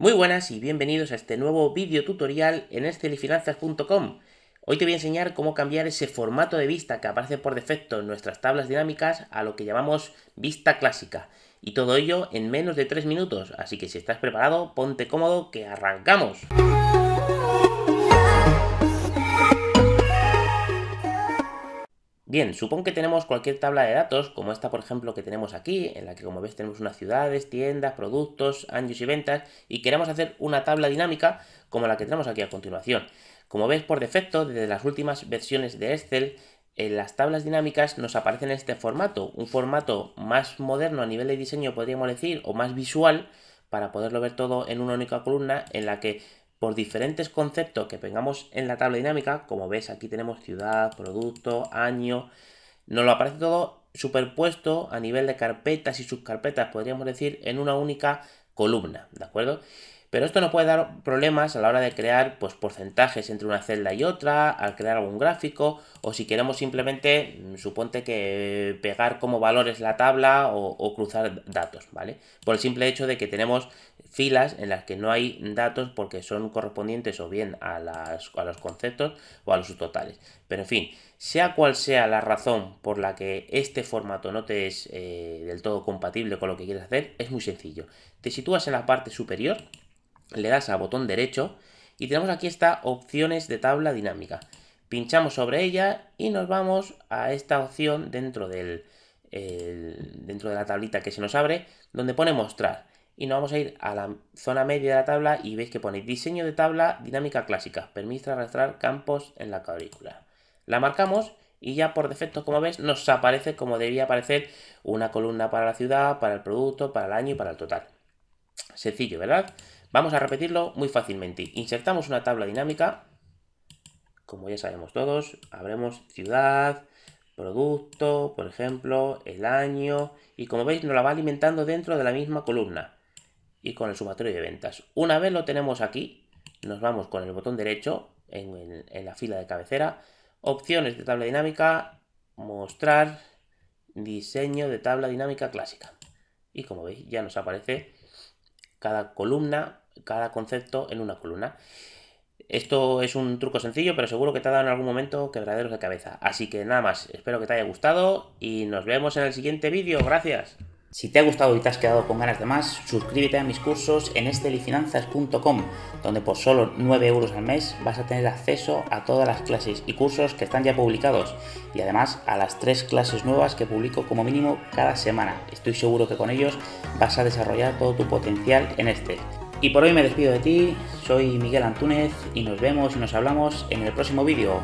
Muy buenas y bienvenidos a este nuevo vídeo tutorial en excelifinanzas.com. Hoy te voy a enseñar cómo cambiar ese formato de vista que aparece por defecto en nuestras tablas dinámicas a lo que llamamos vista clásica. Y todo ello en menos de 3 minutos, así que si estás preparado, ponte cómodo que arrancamos. Bien, supongo que tenemos cualquier tabla de datos, como esta por ejemplo que tenemos aquí, en la que como veis tenemos unas ciudades, tiendas, productos, años y ventas, y queremos hacer una tabla dinámica como la que tenemos aquí a continuación. Como veis por defecto, desde las últimas versiones de Excel, en las tablas dinámicas nos aparecen en este formato, un formato más moderno a nivel de diseño podríamos decir, o más visual, para poderlo ver todo en una única columna en la que por diferentes conceptos que tengamos en la tabla dinámica, como ves aquí tenemos ciudad, producto, año, nos lo aparece todo superpuesto a nivel de carpetas y subcarpetas, podríamos decir, en una única columna, ¿de acuerdo? Pero esto nos puede dar problemas a la hora de crear pues, porcentajes entre una celda y otra, al crear algún gráfico, o si queremos simplemente, mm, suponte que pegar como valores la tabla o cruzar datos, ¿vale? Por el simple hecho de que tenemos filas en las que no hay datos porque son correspondientes o bien a, las, los conceptos o a los subtotales. Pero en fin, sea cual sea la razón por la que este formato no te es eh, del todo compatible con lo que quieres hacer, es muy sencillo. Te sitúas en la parte superior, le das a botón derecho y tenemos aquí esta opciones de tabla dinámica. Pinchamos sobre ella y nos vamos a esta opción dentro, del, dentro de la tablita que se nos abre, donde pone mostrar y nos vamos a ir a la zona media de la tabla y veis que pone diseño de tabla dinámica clásica, permite arrastrar campos en la cuadrícula. La marcamos y ya por defecto, como ves, nos aparece como debía aparecer una columna para la ciudad, para el producto, para el año y para el total. Sencillo, ¿verdad? Vamos a repetirlo muy fácilmente. Insertamos una tabla dinámica, como ya sabemos todos, abremos ciudad, producto, por ejemplo, el año, y como veis nos la va alimentando dentro de la misma columna y con el sumatorio de ventas. Una vez lo tenemos aquí, nos vamos con el botón derecho en, la fila de cabecera, opciones de tabla dinámica, mostrar diseño de tabla dinámica clásica. Y como veis, ya nos aparece cada columna, cada concepto en una columna. Esto es un truco sencillo, pero seguro que te ha dado en algún momento quebraderos de cabeza. Así que nada más, espero que te haya gustado y nos vemos en el siguiente vídeo. Gracias. Si te ha gustado y te has quedado con ganas de más, suscríbete a mis cursos en estelifinanzas.com, donde por solo 9 euros al mes vas a tener acceso a todas las clases y cursos que están ya publicados y además a las 3 clases nuevas que publico como mínimo cada semana. Estoy seguro que con ellos vas a desarrollar todo tu potencial en este. Y por hoy me despido de ti, soy Miguel Antúnez y nos vemos y nos hablamos en el próximo vídeo.